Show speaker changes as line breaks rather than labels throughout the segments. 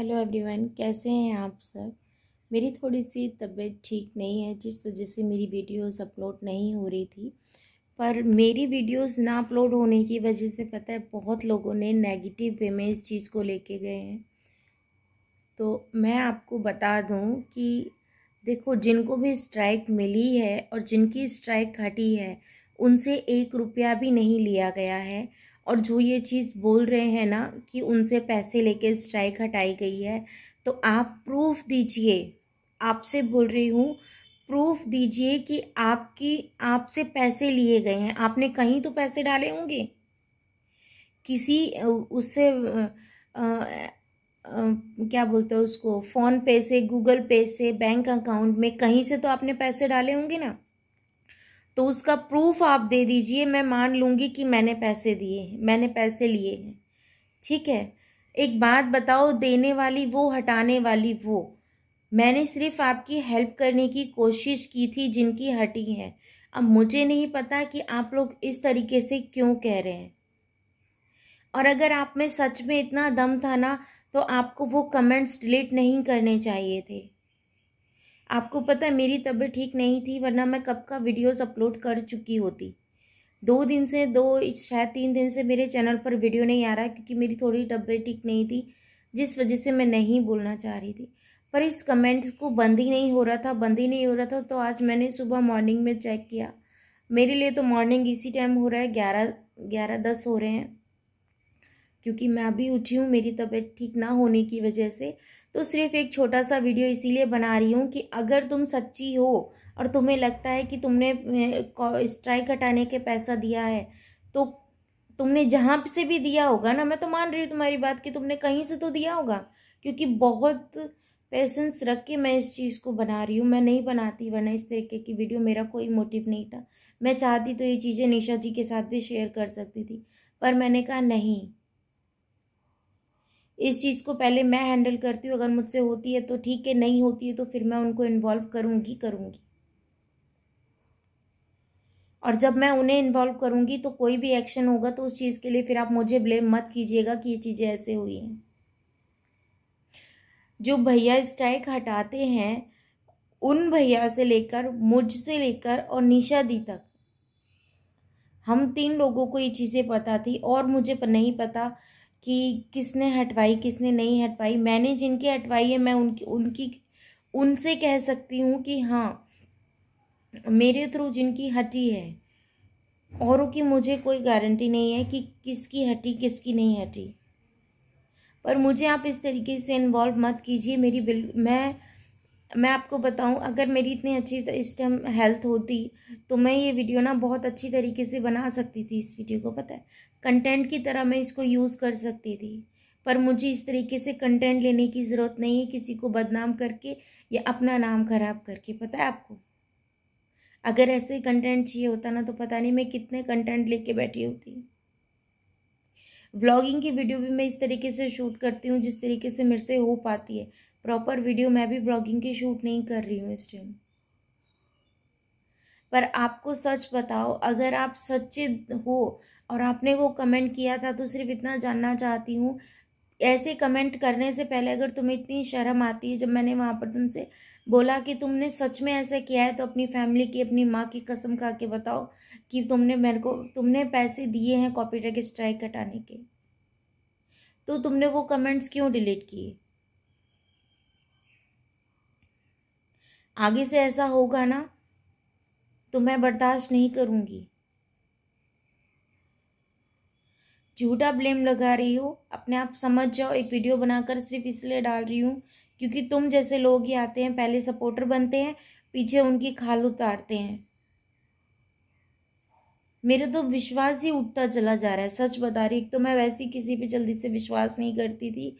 hello everyone कैसे हैं आप सब मेरी थोड़ी सी तबीयत ठीक नहीं है जिस वजह से मेरी वीडियोस अपलोड नहीं हो रही थी पर मेरी वीडियोस ना अपलोड होने की वजह से पता है बहुत लोगों ने नेगेटिव वे में इस चीज़ को लेके गए हैं तो मैं आपको बता दूं कि देखो जिनको भी स्ट्राइक मिली है और जिनकी स्ट्राइक घटी है उनसे एक रुपया भी नहीं लिया गया है और जो ये चीज़ बोल रहे हैं ना कि उनसे पैसे लेके स्ट्राइक हटाई गई है तो आप प्रूफ दीजिए आपसे बोल रही हूँ प्रूफ दीजिए कि आपकी आपसे पैसे लिए गए हैं आपने कहीं तो पैसे डाले होंगे किसी उससे आ, आ, क्या बोलते हैं उसको फ़ोन पे से गूगल पे से बैंक अकाउंट में कहीं से तो आपने पैसे डाले होंगे ना तो उसका प्रूफ आप दे दीजिए मैं मान लूँगी कि मैंने पैसे दिए हैं मैंने पैसे लिए हैं ठीक है एक बात बताओ देने वाली वो हटाने वाली वो मैंने सिर्फ आपकी हेल्प करने की कोशिश की थी जिनकी हटी है अब मुझे नहीं पता कि आप लोग इस तरीके से क्यों कह रहे हैं और अगर आप में सच में इतना दम था ना तो आपको वो कमेंट्स डिलीट नहीं करने चाहिए थे आपको पता है मेरी तबीयत ठीक नहीं थी वरना मैं कब का वीडियोस अपलोड कर चुकी होती दो दिन से दो शायद तीन दिन से मेरे चैनल पर वीडियो नहीं आ रहा क्योंकि मेरी थोड़ी तबीयत ठीक नहीं थी जिस वजह से मैं नहीं बोलना चाह रही थी पर इस कमेंट्स को बंद ही नहीं हो रहा था बंद ही नहीं हो रहा था तो आज मैंने सुबह मॉर्निंग में चेक किया मेरे लिए तो मॉर्निंग इसी टाइम हो रहा है ग्यारह ग्यारह दस हो रहे हैं क्योंकि मैं अभी उठी हूँ मेरी तबीयत ठीक ना होने की वजह से तो सिर्फ एक छोटा सा वीडियो इसीलिए बना रही हूँ कि अगर तुम सच्ची हो और तुम्हें लगता है कि तुमने स्ट्राइक हटाने के पैसा दिया है तो तुमने जहाँ से भी दिया होगा ना मैं तो मान रही हूँ तुम्हारी बात कि तुमने कहीं से तो दिया होगा क्योंकि बहुत पेशेंस रख के मैं इस चीज़ को बना रही हूँ मैं नहीं बनाती वरना इस तरीके की वीडियो मेरा कोई मोटिव नहीं था मैं चाहती तो ये चीज़ें निशा जी के साथ भी शेयर कर सकती थी पर मैंने कहा नहीं इस चीज़ को पहले मैं हैंडल करती हूँ अगर मुझसे होती है तो ठीक है नहीं होती है तो फिर मैं उनको इन्वॉल्व करूँगी करूँगी और जब मैं उन्हें इन्वॉल्व करूँगी तो कोई भी एक्शन होगा तो उस चीज़ के लिए फिर आप मुझे ब्लेम मत कीजिएगा कि ये चीज़ें ऐसे हुई हैं जो भैया स्ट्राइक हटाते हैं उन भैया से लेकर मुझसे लेकर और निशा दी तक हम तीन लोगों को ये चीज़ें पता थी और मुझे नहीं पता कि किसने हटवाई किसने नहीं हटवाई मैंने जिनकी हटवाई है मैं उनकी उनकी उनसे कह सकती हूँ कि हाँ मेरे थ्रू जिनकी हटी है औरों की मुझे कोई गारंटी नहीं है कि किसकी हटी किसकी नहीं हटी पर मुझे आप इस तरीके से इन्वॉल्व मत कीजिए मेरी बिल मैं मैं आपको बताऊं अगर मेरी इतनी अच्छी इस टाइम हेल्थ होती तो मैं ये वीडियो ना बहुत अच्छी तरीके से बना सकती थी इस वीडियो को पता है कंटेंट की तरह मैं इसको यूज़ कर सकती थी पर मुझे इस तरीके से कंटेंट लेने की ज़रूरत नहीं है किसी को बदनाम करके या अपना नाम ख़राब करके पता है आपको अगर ऐसे ही कंटेंट चाहिए होता ना तो पता नहीं मैं कितने कंटेंट लेके बैठी होती व्लॉगिंग की वीडियो भी मैं इस तरीके से शूट करती हूँ जिस तरीके से मेरे से हो पाती है प्रॉपर वीडियो मैं भी ब्लॉगिंग की शूट नहीं कर रही हूँ इस टाइम पर आपको सच बताओ अगर आप सच्चे हो और आपने वो कमेंट किया था तो सिर्फ इतना जानना चाहती हूँ ऐसे कमेंट करने से पहले अगर तुम्हें इतनी शर्म आती है जब मैंने वहाँ पर तुमसे बोला कि तुमने सच में ऐसा किया है तो अपनी फैमिली की अपनी माँ की कसम खा के बताओ कि तुमने मेरे को तुमने पैसे दिए हैं कॉपीराइट स्ट्राइक कटाने के तो तुमने वो कमेंट्स क्यों डिलीट किए आगे से ऐसा होगा ना तो मैं बर्दाश्त नहीं करूंगी झूठा ब्लेम लगा रही हो अपने आप समझ जाओ एक वीडियो बनाकर सिर्फ इसलिए डाल रही हूँ क्योंकि तुम जैसे लोग ही आते हैं पहले सपोर्टर बनते हैं पीछे उनकी खाल उतारते हैं मेरे तो विश्वास ही उठता चला जा रहा है सच बता रही एक तो मैं वैसी किसी पे जल्दी से विश्वास नहीं करती थी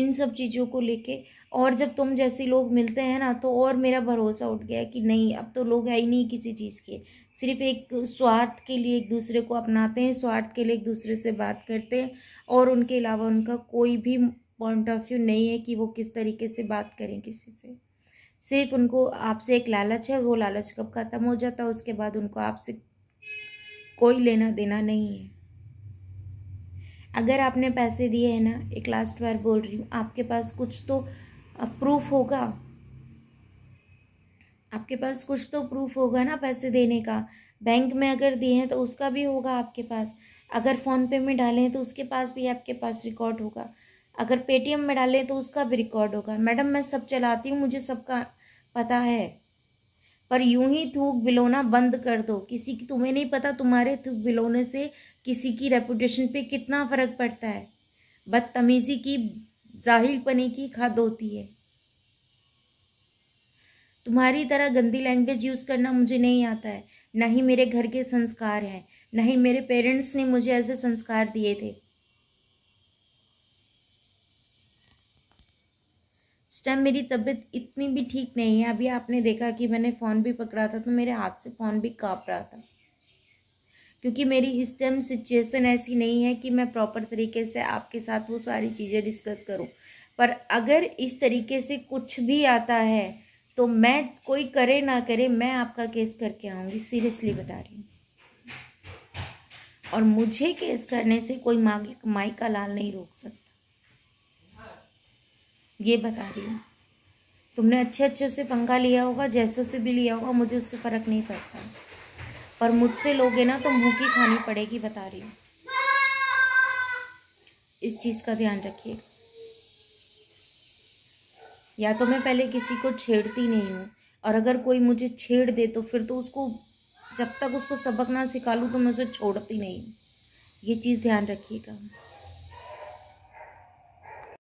इन सब चीज़ों को लेके और जब तुम जैसे लोग मिलते हैं ना तो और मेरा भरोसा उठ गया कि नहीं अब तो लोग है ही नहीं किसी चीज़ के सिर्फ एक स्वार्थ के लिए एक दूसरे को अपनाते हैं स्वार्थ के लिए एक दूसरे से बात करते हैं और उनके अलावा उनका कोई भी पॉइंट ऑफ व्यू नहीं है कि वो किस तरीके से बात करें किसी से सिर्फ उनको आपसे एक लालच है वो लालच कब ख़त्म हो जाता है उसके बाद उनको आपसे कोई लेना देना नहीं है अगर आपने पैसे दिए हैं ना एक लास्ट बार बोल रही हूँ आपके पास कुछ तो प्रूफ होगा आपके पास कुछ तो प्रूफ होगा ना पैसे देने का बैंक में अगर दिए हैं तो उसका भी होगा आपके पास अगर फ़ोनपे में डालें तो उसके पास भी आपके पास रिकॉर्ड होगा अगर पेटीएम में डालें तो उसका भी रिकॉर्ड होगा मैडम मैं सब चलाती हूँ मुझे सबका पता है पर यूं ही थूक बिलोना बंद कर दो किसी की तुम्हें नहीं पता तुम्हारे थूक बिलोने से किसी की रेपुटेशन पे कितना फ़र्क पड़ता है बदतमीज़ी की जाहिर पने की खाद होती है तुम्हारी तरह गंदी लैंग्वेज यूज़ करना मुझे नहीं आता है ना ही मेरे घर के संस्कार हैं ना ही मेरे पेरेंट्स ने मुझे ऐसे संस्कार दिए थे इस टाइम मेरी तबीयत इतनी भी ठीक नहीं है अभी आपने देखा कि मैंने फ़ोन भी पकड़ा था तो मेरे हाथ से फ़ोन भी काँप रहा था क्योंकि मेरी इस टाइम सिचुएसन ऐसी नहीं है कि मैं प्रॉपर तरीके से आपके साथ वो सारी चीज़ें डिस्कस करूँ पर अगर इस तरीके से कुछ भी आता है तो मैं कोई करे ना करे मैं आपका केस करके आऊँगी सीरियसली बता रही हूँ और मुझे केस करने से कोई माँ माई कमाई का लाल नहीं रोक सकता ये बता रही हूँ तुमने अच्छे अच्छे से पंखा लिया होगा जैसे से भी लिया होगा मुझे उससे फ़र्क नहीं पड़ता पर मुझसे लोगे ना तो मुँह की खानी पड़ेगी बता रही हूँ इस चीज़ का ध्यान रखिए या तो मैं पहले किसी को छेड़ती नहीं हूँ और अगर कोई मुझे छेड़ दे तो फिर तो उसको जब तक उसको सबक ना सिखा लूँ तो मैं उसे छोड़ती नहीं ये चीज़ ध्यान रखिएगा